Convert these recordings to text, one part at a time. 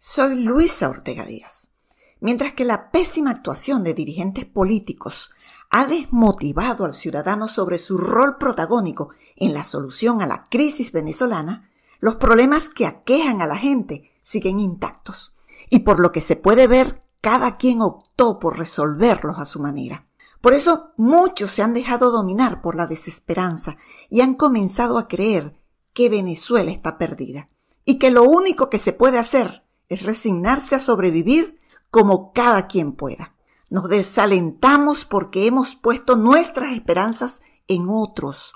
Soy Luisa Ortega Díaz. Mientras que la pésima actuación de dirigentes políticos ha desmotivado al ciudadano sobre su rol protagónico en la solución a la crisis venezolana, los problemas que aquejan a la gente siguen intactos. Y por lo que se puede ver, cada quien optó por resolverlos a su manera. Por eso muchos se han dejado dominar por la desesperanza y han comenzado a creer que Venezuela está perdida y que lo único que se puede hacer es resignarse a sobrevivir como cada quien pueda. Nos desalentamos porque hemos puesto nuestras esperanzas en otros,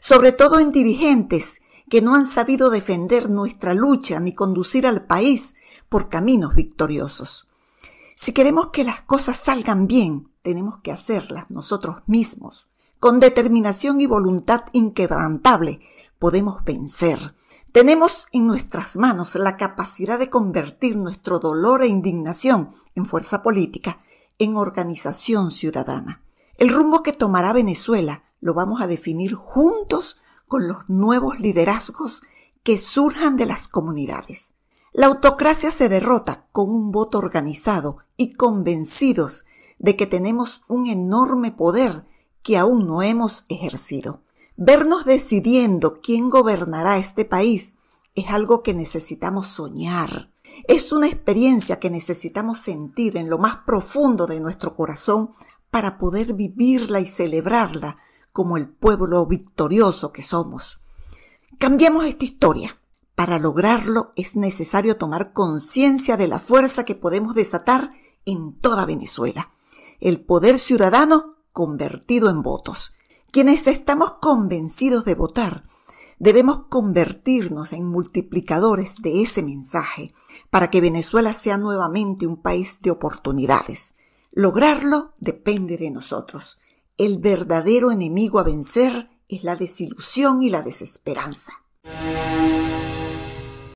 sobre todo en dirigentes que no han sabido defender nuestra lucha ni conducir al país por caminos victoriosos. Si queremos que las cosas salgan bien, tenemos que hacerlas nosotros mismos. Con determinación y voluntad inquebrantable podemos vencer. Tenemos en nuestras manos la capacidad de convertir nuestro dolor e indignación en fuerza política, en organización ciudadana. El rumbo que tomará Venezuela lo vamos a definir juntos con los nuevos liderazgos que surjan de las comunidades. La autocracia se derrota con un voto organizado y convencidos de que tenemos un enorme poder que aún no hemos ejercido. Vernos decidiendo quién gobernará este país es algo que necesitamos soñar. Es una experiencia que necesitamos sentir en lo más profundo de nuestro corazón para poder vivirla y celebrarla como el pueblo victorioso que somos. Cambiemos esta historia. Para lograrlo es necesario tomar conciencia de la fuerza que podemos desatar en toda Venezuela. El poder ciudadano convertido en votos. Quienes estamos convencidos de votar, debemos convertirnos en multiplicadores de ese mensaje para que Venezuela sea nuevamente un país de oportunidades. Lograrlo depende de nosotros. El verdadero enemigo a vencer es la desilusión y la desesperanza.